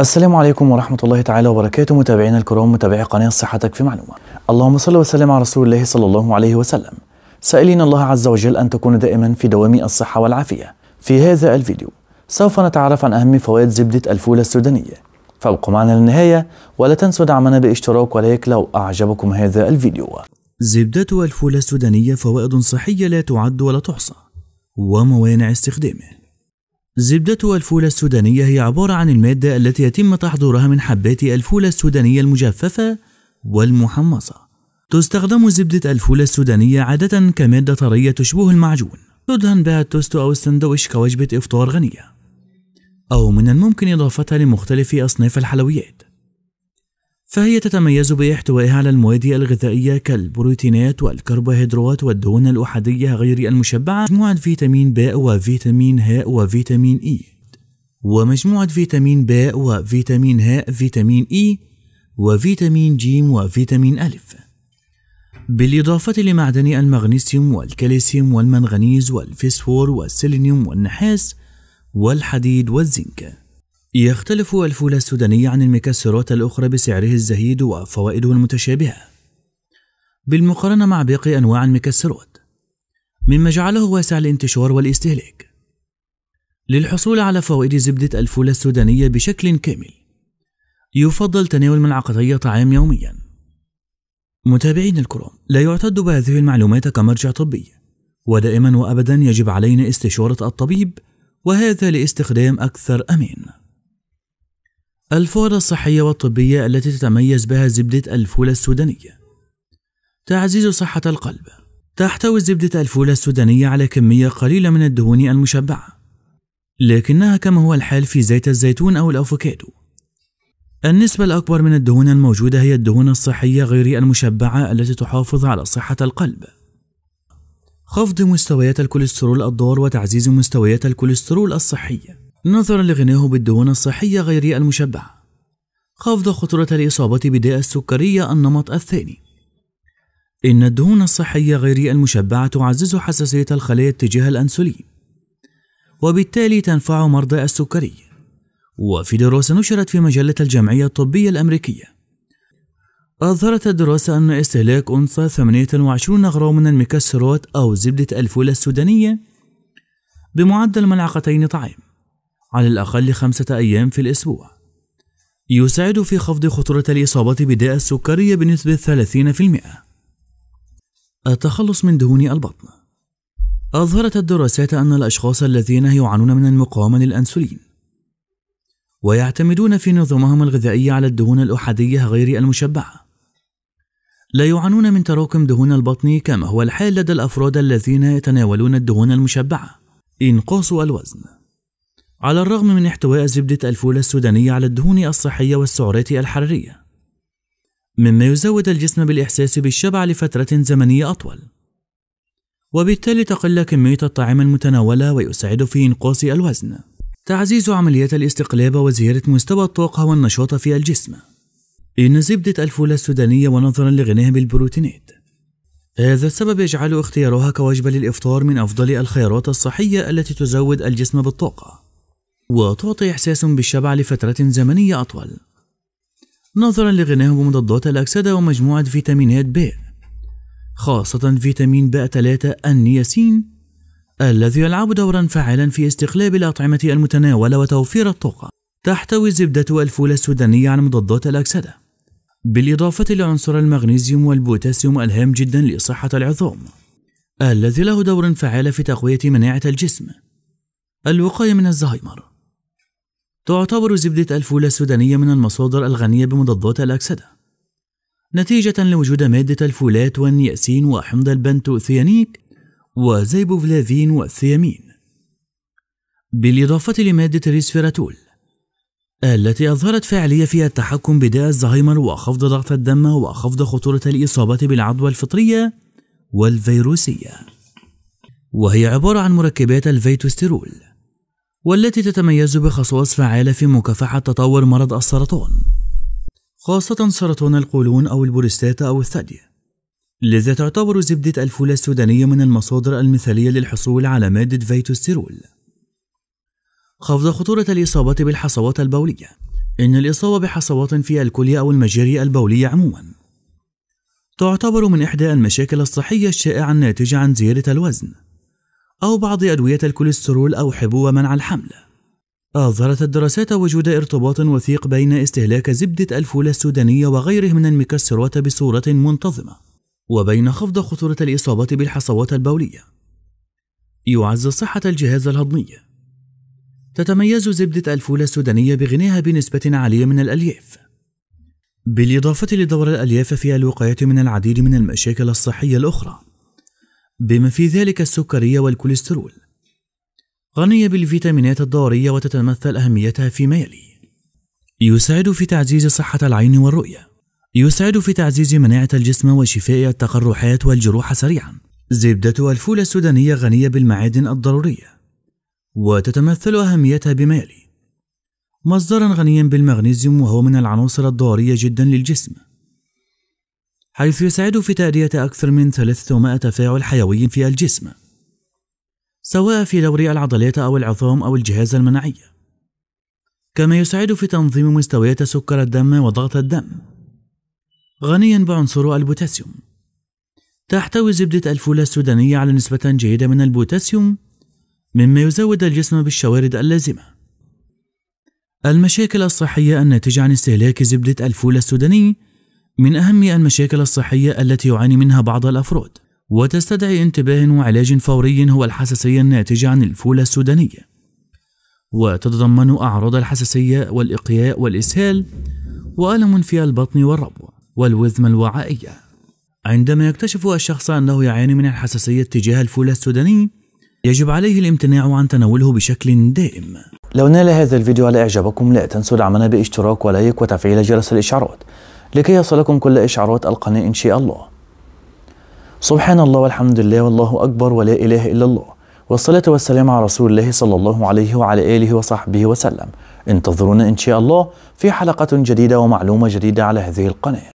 السلام عليكم ورحمة الله تعالى وبركاته متابعينا الكرام متابعي قناة صحتك في معلومة اللهم صل وسلم على رسول الله صلى الله عليه وسلم سائلين الله عز وجل أن تكون دائما في دوام الصحة والعافية في هذا الفيديو سوف نتعرف عن أهم فوائد زبدة الفول السودانية فابقوا معنا للنهاية ولا تنسوا دعمنا باشتراك ولايك لو أعجبكم هذا الفيديو زبدة الفول السودانية فوائد صحية لا تعد ولا تحصى وموانع استخدامه زبدة الفول السودانية هي عبارة عن المادة التي يتم تحضيرها من حبات الفول السودانية المجففة والمحمصة. تستخدم زبدة الفول السودانية عادة كمادة طرية تشبه المعجون، تدهن بها التوست أو السندويش كوجبة إفطار غنية، أو من الممكن إضافتها لمختلف أصناف الحلويات. فهي تتميز باحتوائها على المواد الغذائية كالبروتينات والكربوهيدرات والدهون الأحادية غير المشبعة مجموعة فيتامين ب وفيتامين ه وفيتامين إي e. ومجموعة فيتامين ب وفيتامين ه فيتامين إي e، وفيتامين ج وفيتامين ألف بالإضافة لمعدن المغنيسيوم والكالسيوم والمنغنيز والفسفور والسيلينيوم والنحاس والحديد والزنك يختلف الفول السوداني عن المكسرات الأخرى بسعره الزهيد وفوائده المتشابهة بالمقارنة مع باقي أنواع المكسرات مما جعله واسع الانتشار والاستهلاك للحصول على فوائد زبدة الفول السودانية بشكل كامل يفضل تناول ملعقتي طعام يوميا متابعين الكرام لا يعتد بهذه المعلومات كمرجع طبي ودائما وأبدا يجب علينا استشارة الطبيب وهذا لاستخدام أكثر أمان الفوضى الصحية والطبية التي تتميز بها زبدة الفول السودانية تعزيز صحة القلب تحتوي زبدة الفول السودانية على كمية قليلة من الدهون المشبعة لكنها كما هو الحال في زيت الزيتون أو الأفوكادو النسبة الأكبر من الدهون الموجودة هي الدهون الصحية غير المشبعة التي تحافظ على صحة القلب خفض مستويات الكوليسترول الضار وتعزيز مستويات الكوليسترول الصحيه نظرا لغناه بالدهون الصحية غير المشبعة خفض خطورة الإصابة بداء السكرية النمط الثاني إن الدهون الصحية غير المشبعة تعزز حساسية الخلايا تجاه الأنسولين وبالتالي تنفع مرضى السكري وفي دراسة نشرت في مجلة الجمعية الطبية الأمريكية أظهرت الدراسة أن استهلاك أنثى 28 غرام من المكسرات أو زبدة الفول السودانية بمعدل ملعقتين طعام على الأقل خمسة أيام في الأسبوع يساعد في خفض خطورة الإصابة بداء السكري بنسبة 30% التخلص من دهون البطن أظهرت الدراسات أن الأشخاص الذين يعانون من المقاومة للأنسولين ويعتمدون في نظامهم الغذائي على الدهون الأحادية غير المشبعة لا يعانون من تراكم دهون البطن كما هو الحال لدى الأفراد الذين يتناولون الدهون المشبعة إنقاص الوزن على الرغم من احتواء زبدة الفول السودانية على الدهون الصحية والسعرات الحرارية مما يزود الجسم بالإحساس بالشبع لفترة زمنية أطول وبالتالي تقل كمية الطعام المتناولة ويساعد في إنقاص الوزن تعزيز عمليات الاستقلاب وزيادة مستوى الطاقة والنشاط في الجسم إن زبدة الفول السودانية ونظرا لغناها بالبروتينات هذا السبب يجعل اختيارها كوجبة للإفطار من أفضل الخيارات الصحية التي تزود الجسم بالطاقة وتعطي إحساس بالشبع لفترة زمنية أطول نظرا لغناه بمضادات الأكسدة ومجموعة فيتامينات ب خاصة فيتامين ب 3 النياسين الذي يلعب دورا فعالا في استقلاب الأطعمة المتناولة وتوفير الطاقة تحتوي زبدة الفول السودانية على مضادات الأكسدة بالإضافة لعنصر المغنيزيوم والبوتاسيوم الهام جدا لصحة العظام الذي له دور فعال في تقوية مناعة الجسم الوقاية من الزهايمر تعتبر زبدة الفول السودانية من المصادر الغنية بمضادات الأكسدة نتيجة لوجود مادة الفولات والنياسين وحمض البنتوثيانيك وزيبوفلافين والثيامين بالإضافة لمادة الريسفيراتول التي أظهرت فاعلية في التحكم بداء الزهايمر وخفض ضغط الدم وخفض خطورة الإصابة بالعدوى الفطرية والفيروسية وهي عبارة عن مركبات الفيتوسترول والتي تتميز بخصائص فعالة في مكافحة تطور مرض السرطان خاصة سرطان القولون أو البروستاتا أو الثدي لذا تعتبر زبدة الفول السودانية من المصادر المثالية للحصول على مادة فيتوستيرول خفض خطورة الإصابة بالحصوات البولية إن الإصابة بحصوات في الكلية أو المجاري البولية عموما تعتبر من إحدى المشاكل الصحية الشائعة الناتجة عن زيادة الوزن أو بعض أدوية الكوليسترول أو حبوب منع الحمل. أظهرت الدراسات وجود ارتباط وثيق بين استهلاك زبدة الفول السودانية وغيره من المكسرات بصورة منتظمة، وبين خفض خطورة الإصابة بالحصوات البولية. يعزز صحة الجهاز الهضمي. تتميز زبدة الفول السودانية بغناها بنسبة عالية من الألياف، بالإضافة لدور الألياف في الوقاية من العديد من المشاكل الصحية الأخرى. بما في ذلك السكري والكوليسترول غنية بالفيتامينات الضارية وتتمثل أهميتها فيما يلي يساعد في تعزيز صحة العين والرؤية يساعد في تعزيز مناعة الجسم وشفاء التقرحات والجروح سريعا زبدة الفول السودانية غنية بالمعادن الضرورية وتتمثل أهميتها بما يلي مصدرا غنيا بالمغنيسيوم وهو من العناصر الضارية جدا للجسم حيث يساعد في تأدية أكثر من 300 تفاعل حيوي في الجسم سواء في دوري العضلات أو العظام أو الجهاز المناعي كما يساعد في تنظيم مستويات سكر الدم وضغط الدم غني بعنصر البوتاسيوم تحتوي زبدة الفول السودانية على نسبة جيدة من البوتاسيوم مما يزود الجسم بالشوارد اللازمة المشاكل الصحية الناتجة عن استهلاك زبدة الفول السوداني من أهم المشاكل الصحية التي يعاني منها بعض الأفراد وتستدعي انتباه وعلاج فوري هو الحساسية الناتجة عن الفولة السودانية وتتضمن أعراض الحساسية والإقياء والإسهال وألم في البطن والربو والوذمة الوعائية عندما يكتشف الشخص أنه يعاني من الحساسية تجاه الفول السوداني يجب عليه الامتناع عن تناوله بشكل دائم لو نال هذا الفيديو على إعجابكم لا تنسوا دعمنا باشتراك ولايك وتفعيل جرس الإشعارات لكي يصلكم كل إشعارات القناة إن شاء الله سبحان الله والحمد لله والله أكبر ولا إله إلا الله والصلاة والسلام على رسول الله صلى الله عليه وعلى آله وصحبه وسلم انتظرونا إن شاء الله في حلقة جديدة ومعلومة جديدة على هذه القناة